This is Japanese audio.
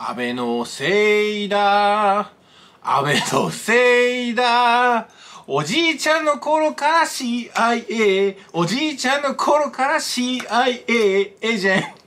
安倍のせいだ。安倍のせいだ。おじいちゃんの頃から CIA。おじいちゃんの頃から CIA エージェン